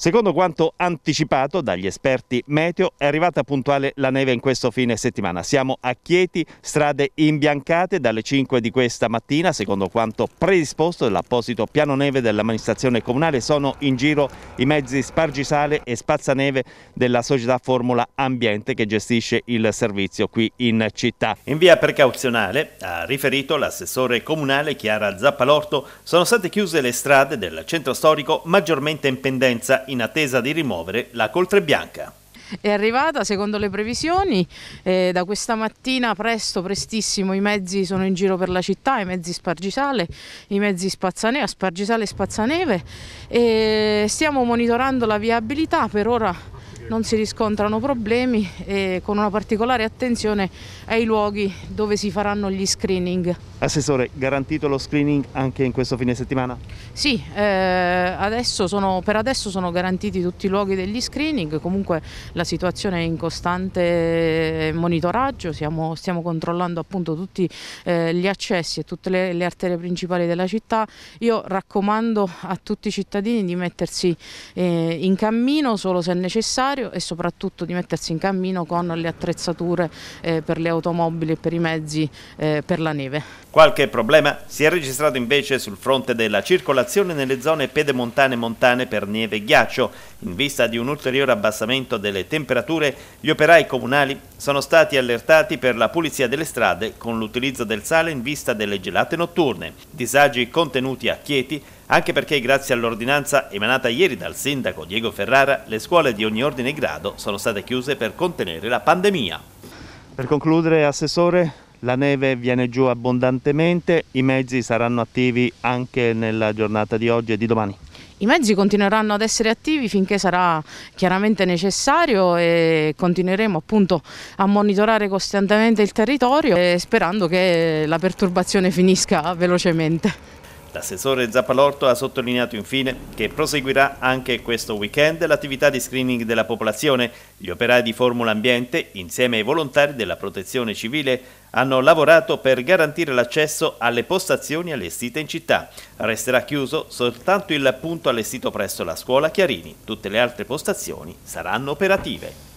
Secondo quanto anticipato dagli esperti meteo, è arrivata puntuale la neve in questo fine settimana. Siamo a Chieti, strade imbiancate dalle 5 di questa mattina, secondo quanto predisposto dall'apposito piano neve dell'amministrazione comunale. Sono in giro i mezzi spargisale e spazzaneve della società Formula Ambiente che gestisce il servizio qui in città. In via precauzionale, ha riferito l'assessore comunale Chiara Zappalorto, sono state chiuse le strade del centro storico maggiormente in pendenza in attesa di rimuovere la coltre bianca. È arrivata secondo le previsioni, eh, da questa mattina presto, prestissimo, i mezzi sono in giro per la città, i mezzi spargisale, i mezzi spazzaneva, spargisale e spazzaneve e stiamo monitorando la viabilità, per ora non si riscontrano problemi e con una particolare attenzione ai luoghi dove si faranno gli screening. Assessore, garantito lo screening anche in questo fine settimana? Sì, eh, adesso sono, per adesso sono garantiti tutti i luoghi degli screening, comunque la situazione è in costante eh, monitoraggio, siamo, stiamo controllando appunto tutti eh, gli accessi e tutte le, le arterie principali della città. Io raccomando a tutti i cittadini di mettersi eh, in cammino solo se necessario necessario e soprattutto di mettersi in cammino con le attrezzature eh, per le automobili e per i mezzi eh, per la neve. Qualche problema si è registrato invece sul fronte della circolazione nelle zone pedemontane e montane per neve e ghiaccio. In vista di un ulteriore abbassamento delle temperature, gli operai comunali sono stati allertati per la pulizia delle strade con l'utilizzo del sale in vista delle gelate notturne. Disagi contenuti a Chieti anche perché grazie all'ordinanza emanata ieri dal sindaco Diego Ferrara le scuole di ogni ordine e grado sono state chiuse per contenere la pandemia. Per concludere, Assessore, la neve viene giù abbondantemente, i mezzi saranno attivi anche nella giornata di oggi e di domani. I mezzi continueranno ad essere attivi finché sarà chiaramente necessario e continueremo appunto a monitorare costantemente il territorio eh, sperando che la perturbazione finisca velocemente. L'assessore Zappalorto ha sottolineato infine che proseguirà anche questo weekend l'attività di screening della popolazione. Gli operai di Formula Ambiente, insieme ai volontari della Protezione Civile, hanno lavorato per garantire l'accesso alle postazioni allestite in città. Resterà chiuso soltanto il punto allestito presso la scuola Chiarini. Tutte le altre postazioni saranno operative.